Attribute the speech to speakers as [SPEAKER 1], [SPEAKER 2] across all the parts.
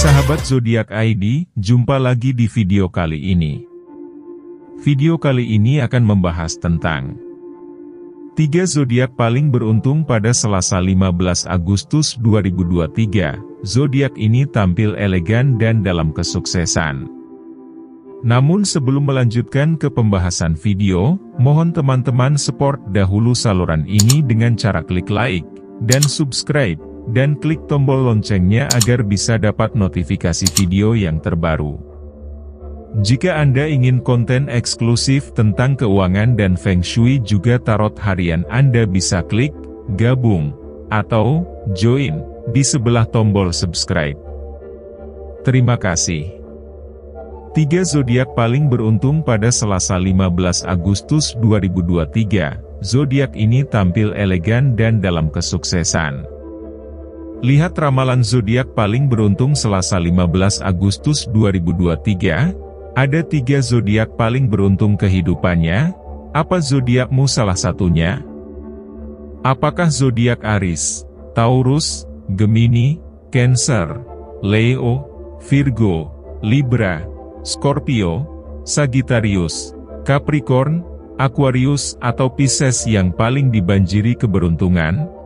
[SPEAKER 1] Sahabat Zodiak ID, jumpa lagi di video kali ini. Video kali ini akan membahas tentang tiga zodiak paling beruntung pada Selasa 15 Agustus 2023. Zodiak ini tampil elegan dan dalam kesuksesan. Namun sebelum melanjutkan ke pembahasan video, mohon teman-teman support dahulu saluran ini dengan cara klik like, dan subscribe, dan klik tombol loncengnya agar bisa dapat notifikasi video yang terbaru. Jika Anda ingin konten eksklusif tentang keuangan dan Feng Shui juga tarot harian Anda bisa klik, gabung, atau join, di sebelah tombol subscribe. Terima kasih. Tiga zodiak paling beruntung pada Selasa 15 Agustus 2023. Zodiak ini tampil elegan dan dalam kesuksesan. Lihat ramalan zodiak paling beruntung Selasa 15 Agustus 2023. Ada tiga zodiak paling beruntung kehidupannya. Apa zodiakmu salah satunya? Apakah zodiak Aris, Taurus, Gemini, Cancer, Leo, Virgo, Libra, Scorpio, Sagittarius, Capricorn, Aquarius atau Pisces yang paling dibanjiri keberuntungan?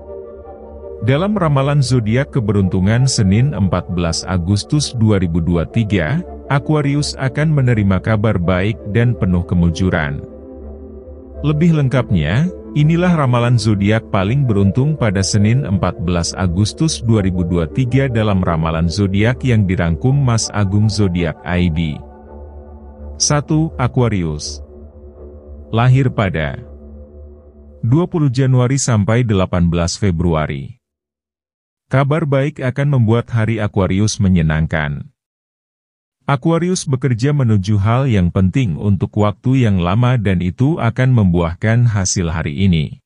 [SPEAKER 1] Dalam ramalan zodiak keberuntungan Senin 14 Agustus 2023, Aquarius akan menerima kabar baik dan penuh kemujuran. Lebih lengkapnya, inilah ramalan zodiak paling beruntung pada Senin 14 Agustus 2023 dalam ramalan zodiak yang dirangkum Mas Agung Zodiak ID. 1. Aquarius. Lahir pada 20 Januari sampai 18 Februari. Kabar baik akan membuat hari Aquarius menyenangkan. Aquarius bekerja menuju hal yang penting untuk waktu yang lama dan itu akan membuahkan hasil hari ini.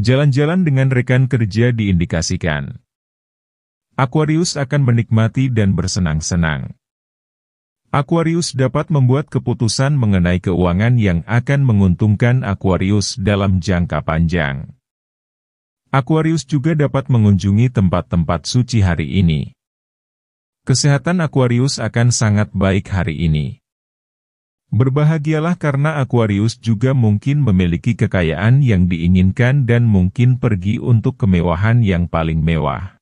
[SPEAKER 1] Jalan-jalan dengan rekan kerja diindikasikan. Aquarius akan menikmati dan bersenang-senang. Aquarius dapat membuat keputusan mengenai keuangan yang akan menguntungkan Aquarius dalam jangka panjang. Aquarius juga dapat mengunjungi tempat-tempat suci hari ini. Kesehatan Aquarius akan sangat baik hari ini. Berbahagialah karena Aquarius juga mungkin memiliki kekayaan yang diinginkan dan mungkin pergi untuk kemewahan yang paling mewah.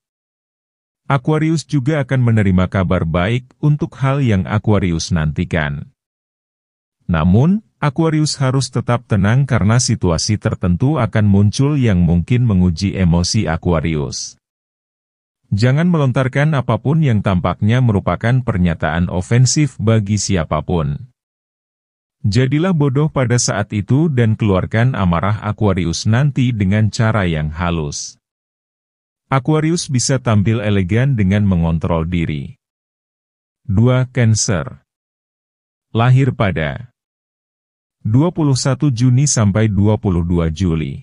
[SPEAKER 1] Aquarius juga akan menerima kabar baik untuk hal yang Aquarius nantikan. Namun, Aquarius harus tetap tenang karena situasi tertentu akan muncul yang mungkin menguji emosi Aquarius. Jangan melontarkan apapun yang tampaknya merupakan pernyataan ofensif bagi siapapun. Jadilah bodoh pada saat itu dan keluarkan amarah Aquarius nanti dengan cara yang halus. Aquarius bisa tampil elegan dengan mengontrol diri. 2. Cancer Lahir pada 21 Juni sampai 22 Juli.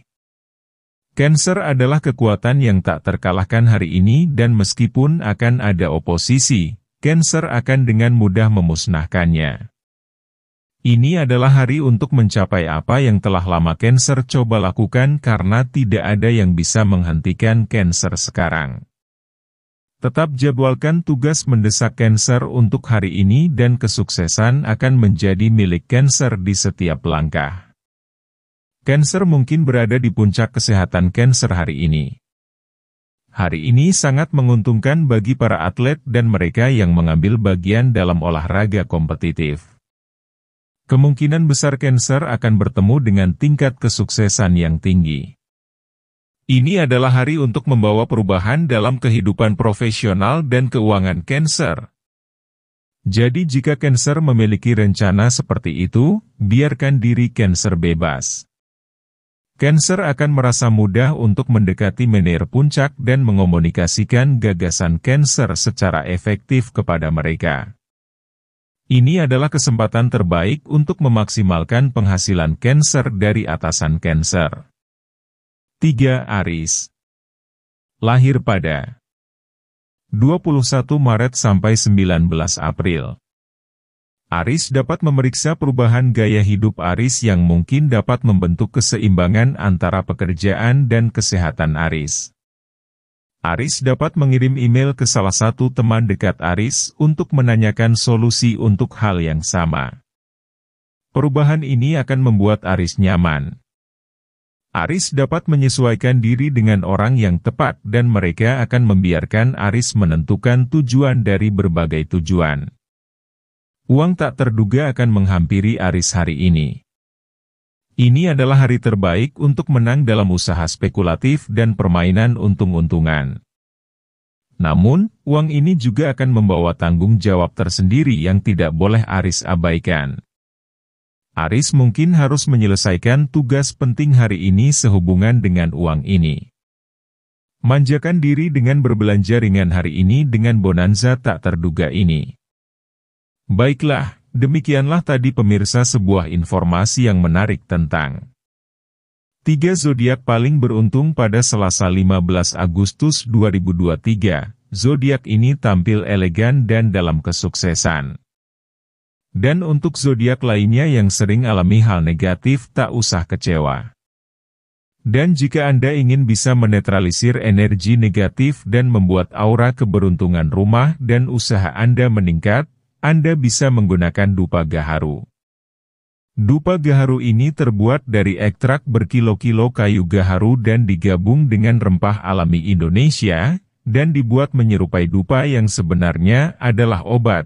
[SPEAKER 1] Cancer adalah kekuatan yang tak terkalahkan hari ini dan meskipun akan ada oposisi, Cancer akan dengan mudah memusnahkannya. Ini adalah hari untuk mencapai apa yang telah lama Cancer coba lakukan karena tidak ada yang bisa menghentikan Cancer sekarang. Tetap jadwalkan tugas mendesak Cancer untuk hari ini dan kesuksesan akan menjadi milik Cancer di setiap langkah. Cancer mungkin berada di puncak kesehatan Cancer hari ini. Hari ini sangat menguntungkan bagi para atlet dan mereka yang mengambil bagian dalam olahraga kompetitif. Kemungkinan besar Cancer akan bertemu dengan tingkat kesuksesan yang tinggi. Ini adalah hari untuk membawa perubahan dalam kehidupan profesional dan keuangan Cancer. Jadi jika Cancer memiliki rencana seperti itu, biarkan diri Cancer bebas. Cancer akan merasa mudah untuk mendekati menir puncak dan mengomunikasikan gagasan Cancer secara efektif kepada mereka. Ini adalah kesempatan terbaik untuk memaksimalkan penghasilan Cancer dari atasan Cancer. 3 Aris. Lahir pada 21 Maret sampai 19 April. Aris dapat memeriksa perubahan gaya hidup Aris yang mungkin dapat membentuk keseimbangan antara pekerjaan dan kesehatan Aris. Aris dapat mengirim email ke salah satu teman dekat Aris untuk menanyakan solusi untuk hal yang sama. Perubahan ini akan membuat Aris nyaman. Aris dapat menyesuaikan diri dengan orang yang tepat dan mereka akan membiarkan Aris menentukan tujuan dari berbagai tujuan. Uang tak terduga akan menghampiri Aris hari ini. Ini adalah hari terbaik untuk menang dalam usaha spekulatif dan permainan untung-untungan. Namun, uang ini juga akan membawa tanggung jawab tersendiri yang tidak boleh Aris abaikan. Aris mungkin harus menyelesaikan tugas penting hari ini sehubungan dengan uang ini. Manjakan diri dengan berbelanja ringan hari ini dengan bonanza tak terduga ini. Baiklah, demikianlah tadi pemirsa sebuah informasi yang menarik tentang Tiga zodiak paling beruntung pada Selasa 15 Agustus 2023. Zodiak ini tampil elegan dan dalam kesuksesan. Dan untuk zodiak lainnya yang sering alami hal negatif tak usah kecewa. Dan jika Anda ingin bisa menetralisir energi negatif dan membuat aura keberuntungan rumah dan usaha Anda meningkat, Anda bisa menggunakan dupa gaharu. Dupa gaharu ini terbuat dari ekstrak berkilo-kilo kayu gaharu dan digabung dengan rempah alami Indonesia, dan dibuat menyerupai dupa yang sebenarnya adalah obat,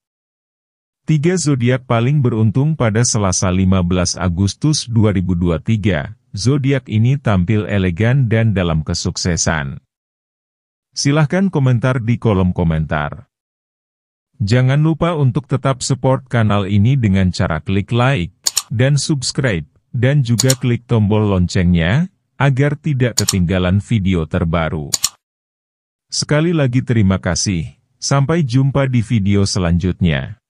[SPEAKER 1] Tiga zodiak paling beruntung pada Selasa 15 Agustus 2023. Zodiak ini tampil elegan dan dalam kesuksesan. Silahkan komentar di kolom komentar. Jangan lupa untuk tetap support kanal ini dengan cara klik like dan subscribe, dan juga klik tombol loncengnya agar tidak ketinggalan video terbaru. Sekali lagi terima kasih. Sampai jumpa di video selanjutnya.